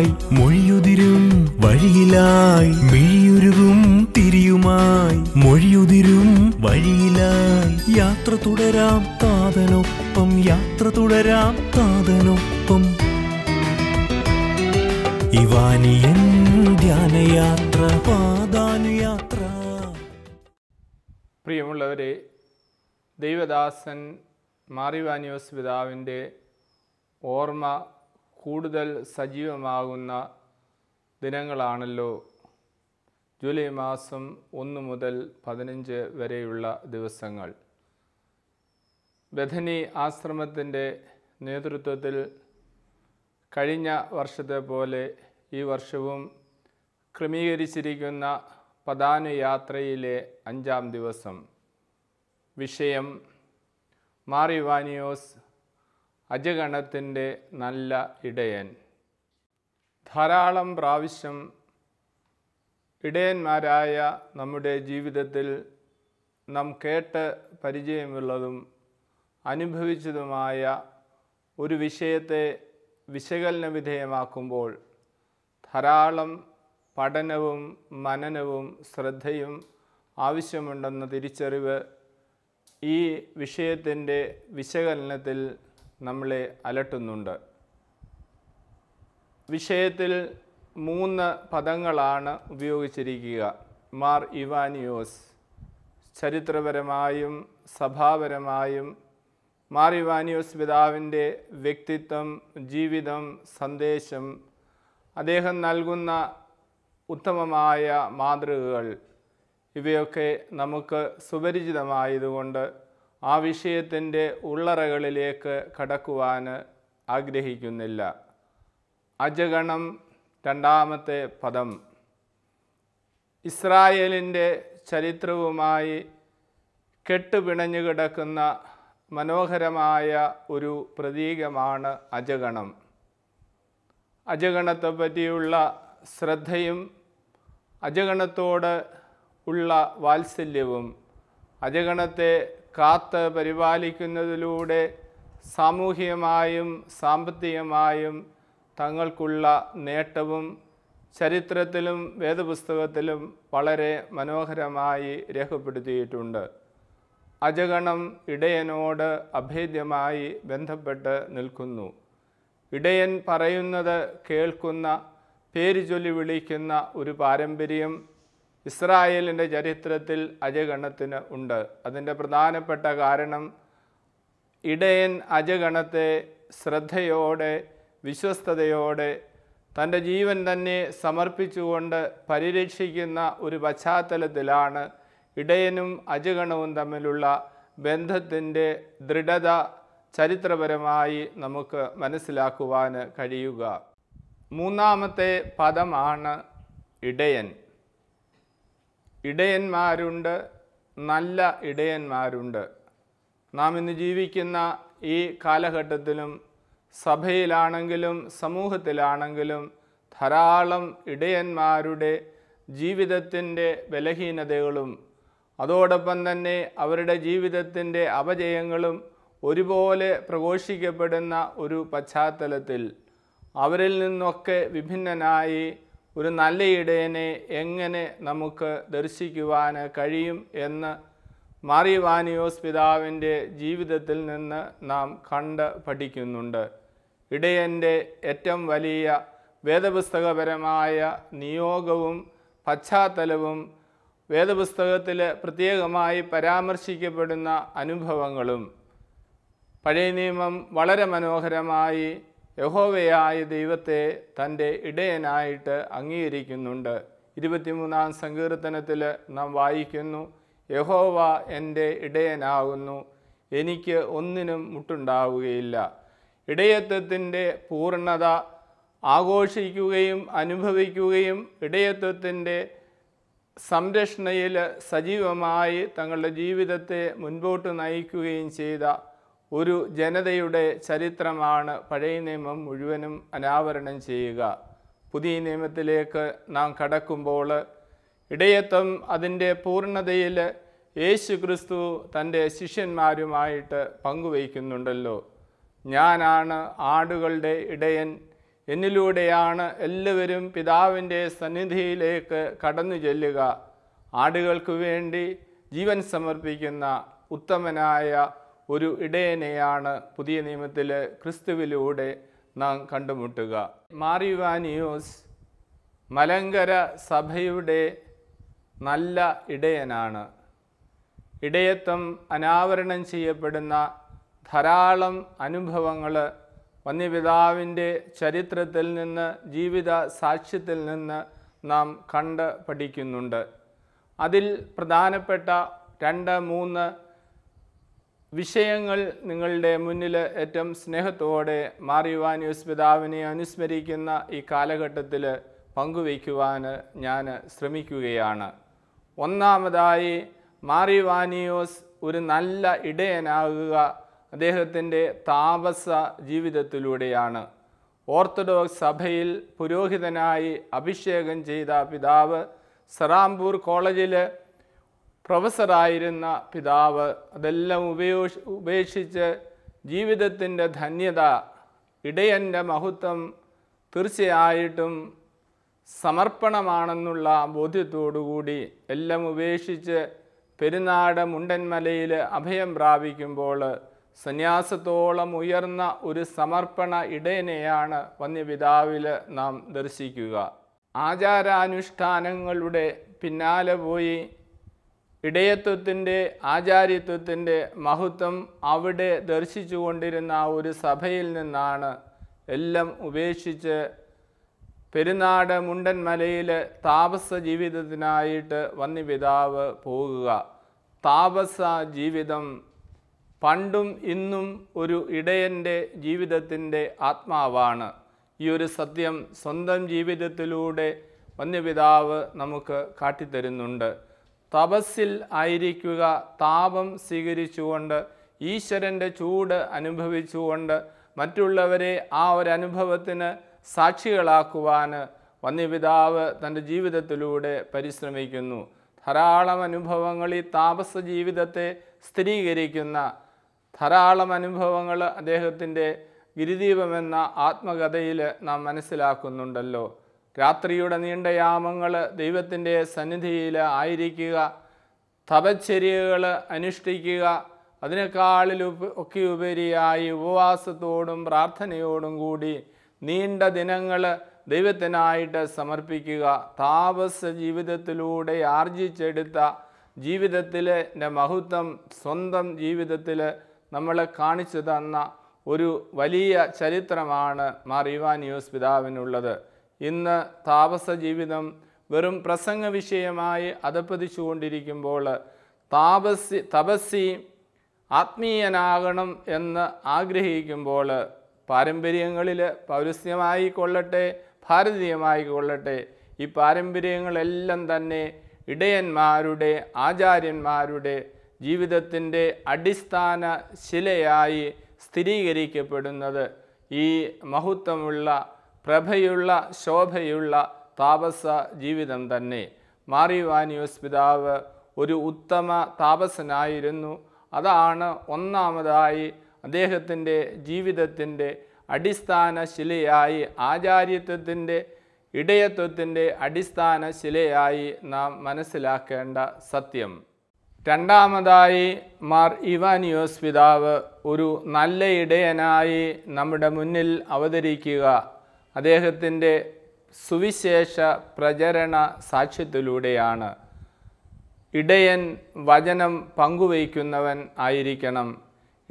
തിരിയുമായി മൊഴിയുതിരും വഴിയിലായി മിഴിയുരുകും തിരിയുമായി മൊഴിയുതിരും വഴിയിലായി യാത്ര തുടരാം താതനൊപ്പം യാത്ര തുടരാം താതനൊപ്പം ഇവാനിയൻ ധ്യാനയാത്ര പാതാനുയാത്ര പ്രിയമുള്ളവരെ ദൈവദാസൻ മാറിവാനിയോസ് പിതാവിൻ്റെ ഓർമ്മ കൂടുതൽ സജീവമാകുന്ന ദിനങ്ങളാണല്ലോ ജൂലൈ മാസം ഒന്ന് മുതൽ പതിനഞ്ച് വരെയുള്ള ദിവസങ്ങൾ ബഥനി ആശ്രമത്തിൻ്റെ നേതൃത്വത്തിൽ കഴിഞ്ഞ വർഷത്തെ പോലെ ഈ വർഷവും ക്രമീകരിച്ചിരിക്കുന്ന യാത്രയിലെ അഞ്ചാം ദിവസം വിഷയം മാറിവാനിയോസ് അജഗണത്തിൻ്റെ നല്ല ഇടയൻ ധാരാളം പ്രാവശ്യം ഇടയന്മാരായ നമ്മുടെ ജീവിതത്തിൽ നാം കേട്ട് പരിചയമുള്ളതും അനുഭവിച്ചതുമായ ഒരു വിഷയത്തെ വിശകലന വിധേയമാക്കുമ്പോൾ ധാരാളം പഠനവും മനനവും ശ്രദ്ധയും ആവശ്യമുണ്ടെന്ന തിരിച്ചറിവ് ഈ വിഷയത്തിൻ്റെ വിശകലനത്തിൽ നമ്മളെ അലട്ടുന്നുണ്ട് വിഷയത്തിൽ മൂന്ന് പദങ്ങളാണ് ഉപയോഗിച്ചിരിക്കുക മാർ ഇവാനിയോസ് ചരിത്രപരമായും സഭാപരമായും മാർ ഇവാനിയോസ് പിതാവിൻ്റെ വ്യക്തിത്വം ജീവിതം സന്ദേശം അദ്ദേഹം നൽകുന്ന ഉത്തമമായ മാതൃകകൾ ഇവയൊക്കെ നമുക്ക് സുപരിചിതമായതുകൊണ്ട് ആ വിഷയത്തിൻ്റെ ഉള്ളറകളിലേക്ക് കടക്കുവാൻ ആഗ്രഹിക്കുന്നില്ല അജഗണം രണ്ടാമത്തെ പദം ഇസ്രായേലിൻ്റെ ചരിത്രവുമായി കെട്ടുപിണഞ്ഞു കിടക്കുന്ന മനോഹരമായ ഒരു പ്രതീകമാണ് അജഗണം അജഗണത്തെ പറ്റിയുള്ള ശ്രദ്ധയും അജഗണത്തോട് ഉള്ള വാത്സല്യവും അജഗണത്തെ കാത്ത് പരിപാലിക്കുന്നതിലൂടെ സാമൂഹികമായും സാമ്പത്തികമായും തങ്ങൾക്കുള്ള നേട്ടവും ചരിത്രത്തിലും വേദപുസ്തകത്തിലും വളരെ മനോഹരമായി രേഖപ്പെടുത്തിയിട്ടുണ്ട് അജഗണം ഇടയനോട് അഭേദ്യമായി ബന്ധപ്പെട്ട് നിൽക്കുന്നു ഇടയൻ പറയുന്നത് കേൾക്കുന്ന പേര് ചൊല്ലി വിളിക്കുന്ന ഒരു പാരമ്പര്യം ഇസ്രായേലിൻ്റെ ചരിത്രത്തിൽ അജഗണത്തിന് ഉണ്ട് അതിൻ്റെ പ്രധാനപ്പെട്ട കാരണം ഇടയൻ അജഗണത്തെ ശ്രദ്ധയോടെ വിശ്വസ്തയോടെ തൻ്റെ ജീവൻ തന്നെ സമർപ്പിച്ചുകൊണ്ട് പരിരക്ഷിക്കുന്ന ഒരു പശ്ചാത്തലത്തിലാണ് ഇടയനും അജഗണവും തമ്മിലുള്ള ബന്ധത്തിൻ്റെ ദൃഢത ചരിത്രപരമായി നമുക്ക് മനസ്സിലാക്കുവാൻ കഴിയുക മൂന്നാമത്തെ പദമാണ് ഇടയൻ ഇടയന്മാരുണ്ട് നല്ല ഇടയന്മാരുണ്ട് നാം ഇന്ന് ജീവിക്കുന്ന ഈ കാലഘട്ടത്തിലും സഭയിലാണെങ്കിലും സമൂഹത്തിലാണെങ്കിലും ധാരാളം ഇടയന്മാരുടെ ജീവിതത്തിൻ്റെ ബലഹീനതകളും അതോടൊപ്പം തന്നെ അവരുടെ ജീവിതത്തിൻ്റെ അപജയങ്ങളും ഒരുപോലെ പ്രഘോഷിക്കപ്പെടുന്ന ഒരു പശ്ചാത്തലത്തിൽ അവരിൽ നിന്നൊക്കെ വിഭിന്നനായി ഒരു നല്ല ഇടയനെ എങ്ങനെ നമുക്ക് ദർശിക്കുവാൻ കഴിയും എന്ന് വാനിയോസ് പിതാവിൻ്റെ ജീവിതത്തിൽ നിന്ന് നാം കണ്ട് പഠിക്കുന്നുണ്ട് ഇടയൻ്റെ ഏറ്റവും വലിയ വേദപുസ്തകപരമായ നിയോഗവും പശ്ചാത്തലവും വേദപുസ്തകത്തിൽ പ്രത്യേകമായി പരാമർശിക്കപ്പെടുന്ന അനുഭവങ്ങളും പഴയ നിയമം വളരെ മനോഹരമായി യഹോവയായ ദൈവത്തെ തൻ്റെ ഇടയനായിട്ട് അംഗീകരിക്കുന്നുണ്ട് ഇരുപത്തിമൂന്നാം സങ്കീർത്തനത്തിൽ നാം വായിക്കുന്നു യഹോവ എൻ്റെ ഇടയനാകുന്നു എനിക്ക് ഒന്നിനും മുട്ടുണ്ടാവുകയില്ല ഇടയത്വത്തിൻ്റെ പൂർണ്ണത ആഘോഷിക്കുകയും അനുഭവിക്കുകയും ഇടയത്വത്തിൻ്റെ സംരക്ഷണയിൽ സജീവമായി തങ്ങളുടെ ജീവിതത്തെ മുൻപോട്ട് നയിക്കുകയും ചെയ്ത ഒരു ജനതയുടെ ചരിത്രമാണ് പഴയ നിയമം മുഴുവനും അനാവരണം ചെയ്യുക പുതിയ നിയമത്തിലേക്ക് നാം കടക്കുമ്പോൾ ഇടയത്വം അതിൻ്റെ പൂർണ്ണതയിൽ യേശു ക്രിസ്തു തൻ്റെ ശിഷ്യന്മാരുമായിട്ട് പങ്കുവയ്ക്കുന്നുണ്ടല്ലോ ഞാനാണ് ആടുകളുടെ ഇടയൻ എന്നിലൂടെയാണ് എല്ലാവരും പിതാവിൻ്റെ സന്നിധിയിലേക്ക് കടന്നു ചെല്ലുക ആടുകൾക്ക് വേണ്ടി ജീവൻ സമർപ്പിക്കുന്ന ഉത്തമനായ ഒരു ഇടയനെയാണ് പുതിയ നിയമത്തിലെ ക്രിസ്തുവിലൂടെ നാം കണ്ടുമുട്ടുക മാറിയുവാനിയോസ് മലങ്കര സഭയുടെ നല്ല ഇടയനാണ് ഇടയത്വം അനാവരണം ചെയ്യപ്പെടുന്ന ധാരാളം അനുഭവങ്ങൾ വന്യപിതാവിൻ്റെ ചരിത്രത്തിൽ നിന്ന് ജീവിത സാക്ഷ്യത്തിൽ നിന്ന് നാം കണ്ട് പഠിക്കുന്നുണ്ട് അതിൽ പ്രധാനപ്പെട്ട രണ്ട് മൂന്ന് വിഷയങ്ങൾ നിങ്ങളുടെ മുന്നിൽ ഏറ്റവും സ്നേഹത്തോടെ മാറിയുവാൻ യൂസ് പിതാവിനെ അനുസ്മരിക്കുന്ന ഈ കാലഘട്ടത്തിൽ പങ്കുവയ്ക്കുവാൻ ഞാൻ ശ്രമിക്കുകയാണ് ഒന്നാമതായി മാറിവാനിയോസ് ഒരു നല്ല ഇടയനാകുക അദ്ദേഹത്തിൻ്റെ താപസ ജീവിതത്തിലൂടെയാണ് ഓർത്തഡോക്സ് സഭയിൽ പുരോഹിതനായി അഭിഷേകം ചെയ്ത പിതാവ് സറാംപൂർ കോളേജിൽ പ്രൊഫസറായിരുന്ന പിതാവ് അതെല്ലാം ഉപയോഷ ഉപേക്ഷിച്ച് ജീവിതത്തിൻ്റെ ധന്യത ഇടയൻ്റെ മഹത്വം തീർച്ചയായിട്ടും സമർപ്പണമാണെന്നുള്ള ബോധ്യത്തോടുകൂടി എല്ലാം ഉപേക്ഷിച്ച് പെരുന്നാട് മുണ്ടൻമലയിൽ അഭയം പ്രാപിക്കുമ്പോൾ സന്യാസത്തോളം ഉയർന്ന ഒരു സമർപ്പണ ഇടയനെയാണ് വന്യപിതാവിൽ നാം ദർശിക്കുക ആചാരാനുഷ്ഠാനങ്ങളുടെ പിന്നാലെ പോയി ഇടയത്വത്തിൻ്റെ ആചാര്യത്വത്തിൻ്റെ മഹത്വം അവിടെ ദർശിച്ചു കൊണ്ടിരുന്ന ഒരു സഭയിൽ നിന്നാണ് എല്ലാം ഉപേക്ഷിച്ച് പെരുന്നാട് മുണ്ടൻമലയിൽ താപസ ജീവിതത്തിനായിട്ട് വന്നി പിതാവ് പോകുക താപസ ജീവിതം പണ്ടും ഇന്നും ഒരു ഇടയൻ്റെ ജീവിതത്തിൻ്റെ ആത്മാവാണ് ഈ ഒരു സത്യം സ്വന്തം ജീവിതത്തിലൂടെ വന്യപിതാവ് നമുക്ക് കാട്ടിത്തരുന്നുണ്ട് തപസ്സിൽ ആയിരിക്കുക താപം സ്വീകരിച്ചുകൊണ്ട് ഈശ്വരൻ്റെ ചൂട് അനുഭവിച്ചുകൊണ്ട് മറ്റുള്ളവരെ ആ ഒരു അനുഭവത്തിന് സാക്ഷികളാക്കുവാൻ വന്യപിതാവ് തൻ്റെ ജീവിതത്തിലൂടെ പരിശ്രമിക്കുന്നു ധാരാളം അനുഭവങ്ങൾ ഈ താപസ ജീവിതത്തെ സ്ഥിരീകരിക്കുന്ന ധാരാളം അനുഭവങ്ങൾ അദ്ദേഹത്തിൻ്റെ ഗിരിദീപമെന്ന ആത്മകഥയിൽ നാം മനസ്സിലാക്കുന്നുണ്ടല്ലോ രാത്രിയുടെ നീണ്ട യാമങ്ങൾ ദൈവത്തിൻ്റെ സന്നിധിയിൽ ആയിരിക്കുക തപശ്ചര്യകൾ അനുഷ്ഠിക്കുക അതിനേക്കാളിൽ ഒക്കെ ഉപരിയായി ഉപവാസത്തോടും പ്രാർത്ഥനയോടും കൂടി നീണ്ട ദിനങ്ങൾ ദൈവത്തിനായിട്ട് സമർപ്പിക്കുക താപസ ജീവിതത്തിലൂടെ ആർജിച്ചെടുത്ത ജീവിതത്തിലെ മഹത്വം സ്വന്തം ജീവിതത്തിൽ നമ്മൾ കാണിച്ചു തന്ന ഒരു വലിയ ചരിത്രമാണ് മാറിവാൻ ന്യൂസ് പിതാവിനുള്ളത് ഇന്ന് താപസ ജീവിതം വെറും പ്രസംഗ വിഷയമായി കൊണ്ടിരിക്കുമ്പോൾ താപസി തപസ്സി ആത്മീയനാകണം എന്ന് ആഗ്രഹിക്കുമ്പോൾ പാരമ്പര്യങ്ങളിൽ പൗരസ്യമായി കൊള്ളട്ടെ ഭാരതീയമായി കൊള്ളട്ടെ ഈ പാരമ്പര്യങ്ങളെല്ലാം തന്നെ ഇടയന്മാരുടെ ആചാര്യന്മാരുടെ ജീവിതത്തിൻ്റെ അടിസ്ഥാന ശിലയായി സ്ഥിരീകരിക്കപ്പെടുന്നത് ഈ മഹത്വമുള്ള പ്രഭയുള്ള ശോഭയുള്ള താപസ ജീവിതം തന്നെ മാറിവാനിയോസ് പിതാവ് ഒരു ഉത്തമ താപസനായിരുന്നു അതാണ് ഒന്നാമതായി അദ്ദേഹത്തിൻ്റെ ജീവിതത്തിൻ്റെ അടിസ്ഥാന ശിലയായി ആചാര്യത്വത്തിൻ്റെ ഇടയത്വത്തിൻ്റെ അടിസ്ഥാന ശിലയായി നാം മനസ്സിലാക്കേണ്ട സത്യം രണ്ടാമതായി മാർ ഇവാനിയോസ് പിതാവ് ഒരു നല്ല ഇടയനായി നമ്മുടെ മുന്നിൽ അവതരിക്കുക അദ്ദേഹത്തിൻ്റെ സുവിശേഷ പ്രചരണ സാക്ഷ്യത്തിലൂടെയാണ് ഇടയൻ വചനം പങ്കുവയ്ക്കുന്നവൻ ആയിരിക്കണം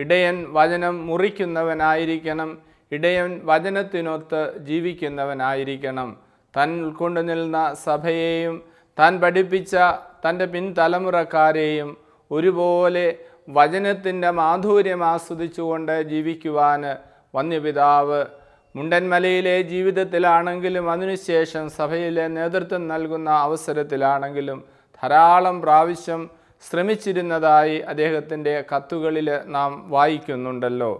ഇടയൻ വചനം മുറിക്കുന്നവനായിരിക്കണം ഇടയൻ വചനത്തിനൊത്ത് ജീവിക്കുന്നവനായിരിക്കണം തൻ ഉൾക്കൊണ്ടു നിന്ന സഭയെയും താൻ പഠിപ്പിച്ച തൻ്റെ പിൻതലമുറക്കാരെയും ഒരുപോലെ വചനത്തിൻ്റെ മാധുര്യം ആസ്വദിച്ചുകൊണ്ട് ജീവിക്കുവാൻ വന്യപിതാവ് മുണ്ടൻമലയിലെ ജീവിതത്തിലാണെങ്കിലും അതിനുശേഷം സഭയിലെ നേതൃത്വം നൽകുന്ന അവസരത്തിലാണെങ്കിലും ധാരാളം പ്രാവശ്യം ശ്രമിച്ചിരുന്നതായി അദ്ദേഹത്തിൻ്റെ കത്തുകളിൽ നാം വായിക്കുന്നുണ്ടല്ലോ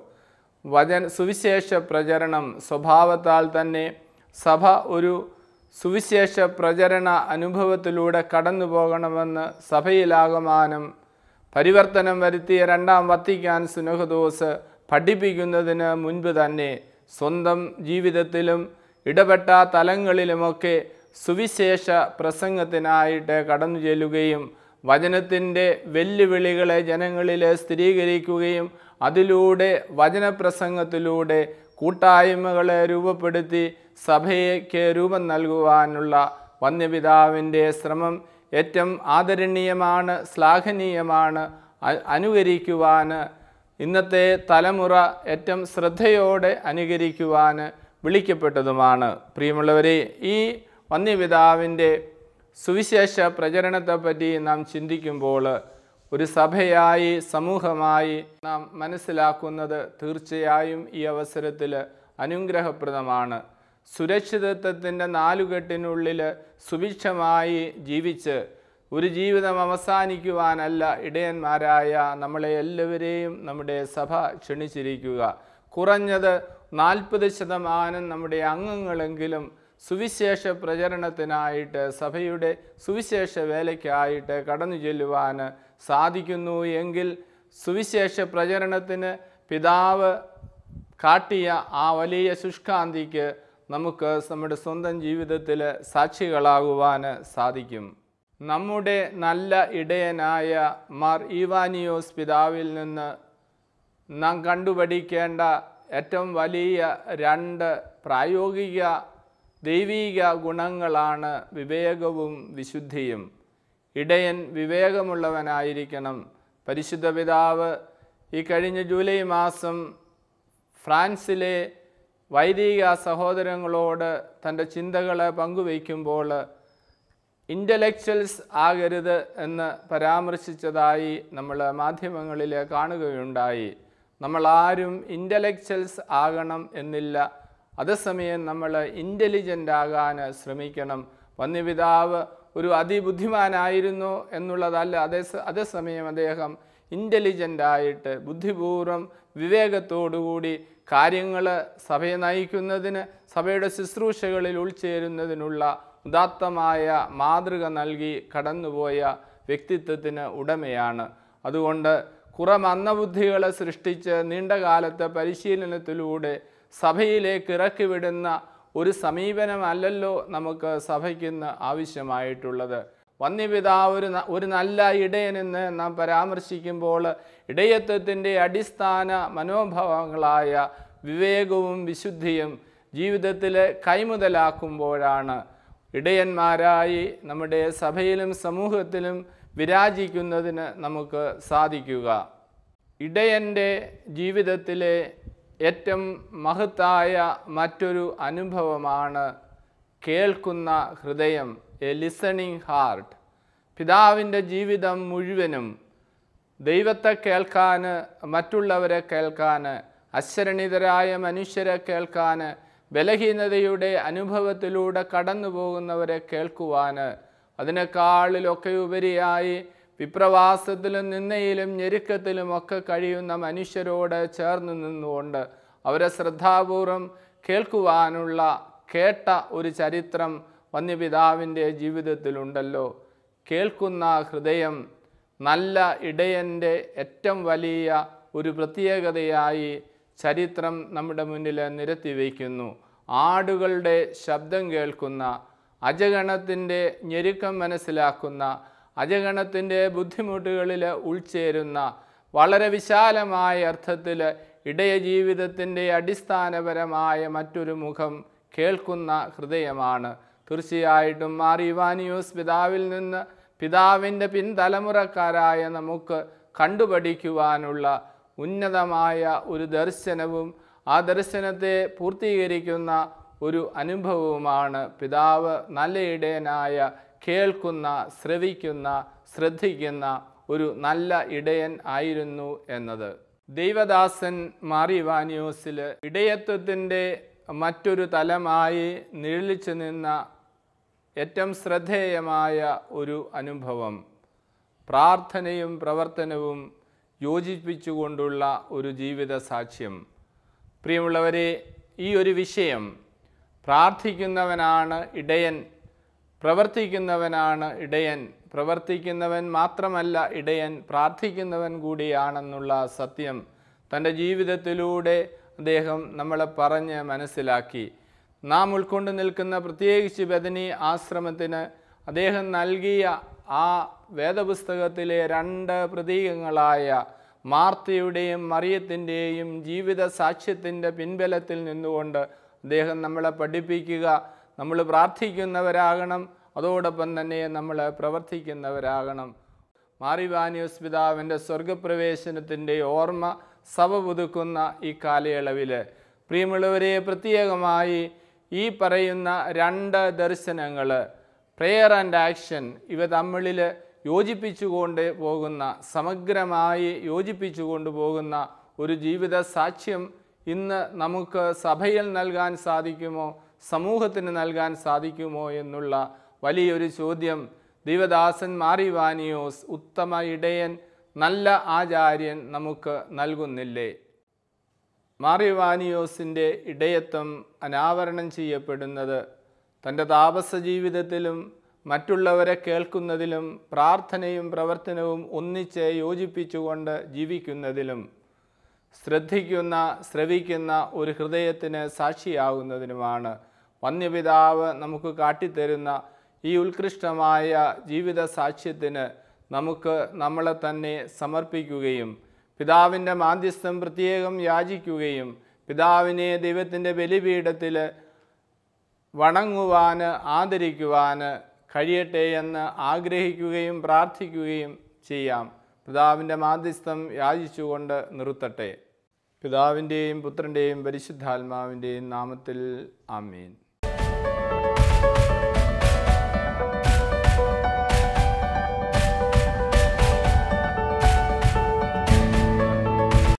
വചൻ സുവിശേഷ പ്രചരണം സ്വഭാവത്താൽ തന്നെ സഭ ഒരു സുവിശേഷ പ്രചരണ അനുഭവത്തിലൂടെ കടന്നു പോകണമെന്ന് സഭയിലാകമാനം പരിവർത്തനം വരുത്തിയ രണ്ടാം വത്തിക്കാൻ സുനഹദോസ് പഠിപ്പിക്കുന്നതിന് മുൻപ് തന്നെ സ്വന്തം ജീവിതത്തിലും ഇടപെട്ട തലങ്ങളിലുമൊക്കെ സുവിശേഷ പ്രസംഗത്തിനായിട്ട് കടന്നു ചെല്ലുകയും വചനത്തിൻ്റെ വെല്ലുവിളികളെ ജനങ്ങളിൽ സ്ഥിരീകരിക്കുകയും അതിലൂടെ വചനപ്രസംഗത്തിലൂടെ കൂട്ടായ്മകളെ രൂപപ്പെടുത്തി സഭയ്ക്ക് രൂപം നൽകുവാനുള്ള വന്യപിതാവിൻ്റെ ശ്രമം ഏറ്റവും ആദരണീയമാണ് ശ്ലാഘനീയമാണ് അനുകരിക്കുവാൻ ഇന്നത്തെ തലമുറ ഏറ്റവും ശ്രദ്ധയോടെ അനുകരിക്കുവാൻ വിളിക്കപ്പെട്ടതുമാണ് പ്രിയമുള്ളവരെ ഈ വന്യപിതാവിൻ്റെ സുവിശേഷ പ്രചരണത്തെപ്പറ്റി നാം ചിന്തിക്കുമ്പോൾ ഒരു സഭയായി സമൂഹമായി നാം മനസ്സിലാക്കുന്നത് തീർച്ചയായും ഈ അവസരത്തിൽ അനുഗ്രഹപ്രദമാണ് സുരക്ഷിതത്വത്തിൻ്റെ നാലുകെട്ടിനുള്ളിൽ സുഭിക്ഷമായി ജീവിച്ച് ഒരു ജീവിതം അവസാനിക്കുവാനല്ല ഇടയന്മാരായ നമ്മളെ എല്ലാവരെയും നമ്മുടെ സഭ ക്ഷണിച്ചിരിക്കുക കുറഞ്ഞത് നാൽപ്പത് ശതമാനം നമ്മുടെ അംഗങ്ങളെങ്കിലും സുവിശേഷ പ്രചരണത്തിനായിട്ട് സഭയുടെ സുവിശേഷ വേലയ്ക്കായിട്ട് കടന്നു ചെല്ലുവാൻ സാധിക്കുന്നു എങ്കിൽ സുവിശേഷ പ്രചരണത്തിന് പിതാവ് കാട്ടിയ ആ വലിയ ശുഷ്കാന്തിക്ക് നമുക്ക് നമ്മുടെ സ്വന്തം ജീവിതത്തിൽ സാക്ഷികളാകുവാൻ സാധിക്കും നമ്മുടെ നല്ല ഇടയനായ മാർ ഇവാനിയോസ് പിതാവിൽ നിന്ന് നാം കണ്ടുപഠിക്കേണ്ട ഏറ്റവും വലിയ രണ്ട് പ്രായോഗിക ദൈവീക ഗുണങ്ങളാണ് വിവേകവും വിശുദ്ധിയും ഇടയൻ വിവേകമുള്ളവനായിരിക്കണം പരിശുദ്ധ പിതാവ് ഈ കഴിഞ്ഞ ജൂലൈ മാസം ഫ്രാൻസിലെ വൈദിക സഹോദരങ്ങളോട് തൻ്റെ ചിന്തകളെ പങ്കുവയ്ക്കുമ്പോൾ ഇൻ്റലക്ച്വൽസ് ആകരുത് എന്ന് പരാമർശിച്ചതായി നമ്മൾ മാധ്യമങ്ങളിൽ കാണുകയുണ്ടായി നമ്മളാരും ഇൻ്റലക്ച്വൽസ് ആകണം എന്നില്ല അതേസമയം നമ്മൾ ഇൻ്റലിജൻ്റ് ആകാൻ ശ്രമിക്കണം വന്യപിതാവ് ഒരു അതിബുദ്ധിമാനായിരുന്നു എന്നുള്ളതല്ല അതേ അതേസമയം അദ്ദേഹം ബുദ്ധിപൂർവ്വം ബുദ്ധിപൂർവം വിവേകത്തോടുകൂടി കാര്യങ്ങൾ സഭയെ നയിക്കുന്നതിന് സഭയുടെ ശുശ്രൂഷകളിൽ ഉൾച്ചേരുന്നതിനുള്ള ഉദാത്തമായ മാതൃക നൽകി കടന്നുപോയ വ്യക്തിത്വത്തിന് ഉടമയാണ് അതുകൊണ്ട് കുറെ മന്ദബുദ്ധികളെ സൃഷ്ടിച്ച് നീണ്ടകാലത്തെ പരിശീലനത്തിലൂടെ സഭയിലേക്ക് ഇറക്കിവിടുന്ന ഒരു സമീപനമല്ലല്ലോ നമുക്ക് സഭയ്ക്കിന്ന് ആവശ്യമായിട്ടുള്ളത് വന്യപിത ഒരു ഒരു നല്ല ഇടയനെന്ന് നാം പരാമർശിക്കുമ്പോൾ ഇടയത്വത്തിൻ്റെ അടിസ്ഥാന മനോഭാവങ്ങളായ വിവേകവും വിശുദ്ധിയും ജീവിതത്തിൽ കൈമുതലാക്കുമ്പോഴാണ് ഇടയന്മാരായി നമ്മുടെ സഭയിലും സമൂഹത്തിലും വിരാജിക്കുന്നതിന് നമുക്ക് സാധിക്കുക ഇടയൻ്റെ ജീവിതത്തിലെ ഏറ്റവും മഹത്തായ മറ്റൊരു അനുഭവമാണ് കേൾക്കുന്ന ഹൃദയം എ ലിസണിങ് ഹാർട്ട് പിതാവിൻ്റെ ജീവിതം മുഴുവനും ദൈവത്തെ കേൾക്കാൻ മറ്റുള്ളവരെ കേൾക്കാൻ അശരണിതരായ മനുഷ്യരെ കേൾക്കാൻ ബലഹീനതയുടെ അനുഭവത്തിലൂടെ കടന്നു പോകുന്നവരെ കേൾക്കുവാന് അതിനേക്കാളിലൊക്കെ ഉപരിയായി വിപ്രവാസത്തിലും നിന്നയിലും ഞെരുക്കത്തിലും ഒക്കെ കഴിയുന്ന മനുഷ്യരോട് ചേർന്ന് നിന്നുകൊണ്ട് അവരെ ശ്രദ്ധാപൂർവം കേൾക്കുവാനുള്ള കേട്ട ഒരു ചരിത്രം വന്യപിതാവിൻ്റെ ജീവിതത്തിലുണ്ടല്ലോ കേൾക്കുന്ന ഹൃദയം നല്ല ഇടയൻ്റെ ഏറ്റവും വലിയ ഒരു പ്രത്യേകതയായി ചരിത്രം നമ്മുടെ മുന്നിൽ നിരത്തി വയ്ക്കുന്നു ആടുകളുടെ ശബ്ദം കേൾക്കുന്ന അജഗണത്തിൻ്റെ ഞെരുക്കം മനസ്സിലാക്കുന്ന അജഗണത്തിൻ്റെ ബുദ്ധിമുട്ടുകളിൽ ഉൾച്ചേരുന്ന വളരെ വിശാലമായ അർത്ഥത്തിൽ ഇടയ ജീവിതത്തിൻ്റെ അടിസ്ഥാനപരമായ മറ്റൊരു മുഖം കേൾക്കുന്ന ഹൃദയമാണ് തീർച്ചയായിട്ടും മാർ ഇവാനിയോസ് പിതാവിൽ നിന്ന് പിതാവിൻ്റെ പിൻതലമുറക്കാരായ നമുക്ക് കണ്ടുപഠിക്കുവാനുള്ള ഉന്നതമായ ഒരു ദർശനവും ആ ദർശനത്തെ പൂർത്തീകരിക്കുന്ന ഒരു അനുഭവവുമാണ് പിതാവ് നല്ല ഇടയനായ കേൾക്കുന്ന ശ്രവിക്കുന്ന ശ്രദ്ധിക്കുന്ന ഒരു നല്ല ഇടയൻ ആയിരുന്നു എന്നത് ദൈവദാസൻ മാറി വാനിയോസിൽ ഇടയത്വത്തിൻ്റെ മറ്റൊരു തലമായി നീളിച്ചു നിന്ന ഏറ്റവും ശ്രദ്ധേയമായ ഒരു അനുഭവം പ്രാർത്ഥനയും പ്രവർത്തനവും യോജിപ്പിച്ചുകൊണ്ടുള്ള ഒരു ജീവിത സാക്ഷ്യം പ്രിയമുള്ളവരെ ഈ ഒരു വിഷയം പ്രാർത്ഥിക്കുന്നവനാണ് ഇടയൻ പ്രവർത്തിക്കുന്നവനാണ് ഇടയൻ പ്രവർത്തിക്കുന്നവൻ മാത്രമല്ല ഇടയൻ പ്രാർത്ഥിക്കുന്നവൻ കൂടിയാണെന്നുള്ള സത്യം തൻ്റെ ജീവിതത്തിലൂടെ അദ്ദേഹം നമ്മളെ പറഞ്ഞ് മനസ്സിലാക്കി നാം ഉൾക്കൊണ്ട് നിൽക്കുന്ന പ്രത്യേകിച്ച് ബദനി ആശ്രമത്തിന് അദ്ദേഹം നൽകിയ ആ വേദപുസ്തകത്തിലെ രണ്ട് പ്രതീകങ്ങളായ മാർത്തയുടെയും മറിയത്തിൻ്റെയും ജീവിത സാക്ഷ്യത്തിൻ്റെ പിൻബലത്തിൽ നിന്നുകൊണ്ട് അദ്ദേഹം നമ്മളെ പഠിപ്പിക്കുക നമ്മൾ പ്രാർത്ഥിക്കുന്നവരാകണം അതോടൊപ്പം തന്നെ നമ്മൾ പ്രവർത്തിക്കുന്നവരാകണം മാറിവാനിയോസ് പിതാവിൻ്റെ സ്വർഗപ്രവേശനത്തിൻ്റെ ഓർമ്മ സഭ പുതുക്കുന്ന ഈ കാലയളവിൽ പ്രിയമുള്ളവരെ പ്രത്യേകമായി ഈ പറയുന്ന രണ്ട് ദർശനങ്ങൾ പ്രെയർ ആൻഡ് ആക്ഷൻ ഇവ തമ്മിൽ യോജിപ്പിച്ചുകൊണ്ട് പോകുന്ന സമഗ്രമായി യോജിപ്പിച്ചുകൊണ്ട് പോകുന്ന ഒരു ജീവിത സാക്ഷ്യം ഇന്ന് നമുക്ക് സഭയിൽ നൽകാൻ സാധിക്കുമോ സമൂഹത്തിന് നൽകാൻ സാധിക്കുമോ എന്നുള്ള വലിയൊരു ചോദ്യം ദൈവദാസൻ മാറിവാനിയോസ് ഉത്തമ ഇടയൻ നല്ല ആചാര്യൻ നമുക്ക് നൽകുന്നില്ലേ മാറിവാനിയോസിൻ്റെ ഇടയത്വം അനാവരണം ചെയ്യപ്പെടുന്നത് തൻ്റെ താപസ ജീവിതത്തിലും മറ്റുള്ളവരെ കേൾക്കുന്നതിലും പ്രാർത്ഥനയും പ്രവർത്തനവും ഒന്നിച്ച് യോജിപ്പിച്ചുകൊണ്ട് ജീവിക്കുന്നതിലും ശ്രദ്ധിക്കുന്ന ശ്രവിക്കുന്ന ഒരു ഹൃദയത്തിന് സാക്ഷിയാകുന്നതിനുമാണ് വന്യപിതാവ് നമുക്ക് കാട്ടിത്തരുന്ന ഈ ഉത്കൃഷ്ടമായ ജീവിത സാക്ഷ്യത്തിന് നമുക്ക് നമ്മളെ തന്നെ സമർപ്പിക്കുകയും പിതാവിൻ്റെ മാധ്യസ്ഥം പ്രത്യേകം യാചിക്കുകയും പിതാവിനെ ദൈവത്തിൻ്റെ ബലിപീഠത്തിൽ വണങ്ങുവാൻ ആദരിക്കുവാൻ കഴിയട്ടെ എന്ന് ആഗ്രഹിക്കുകയും പ്രാർത്ഥിക്കുകയും ചെയ്യാം പിതാവിൻ്റെ മാധ്യസ്ഥം യാചിച്ചുകൊണ്ട് നിർത്തട്ടെ പിതാവിൻ്റെയും പുത്രൻ്റെയും പരിശുദ്ധാത്മാവിൻ്റെയും നാമത്തിൽ ആമീൻ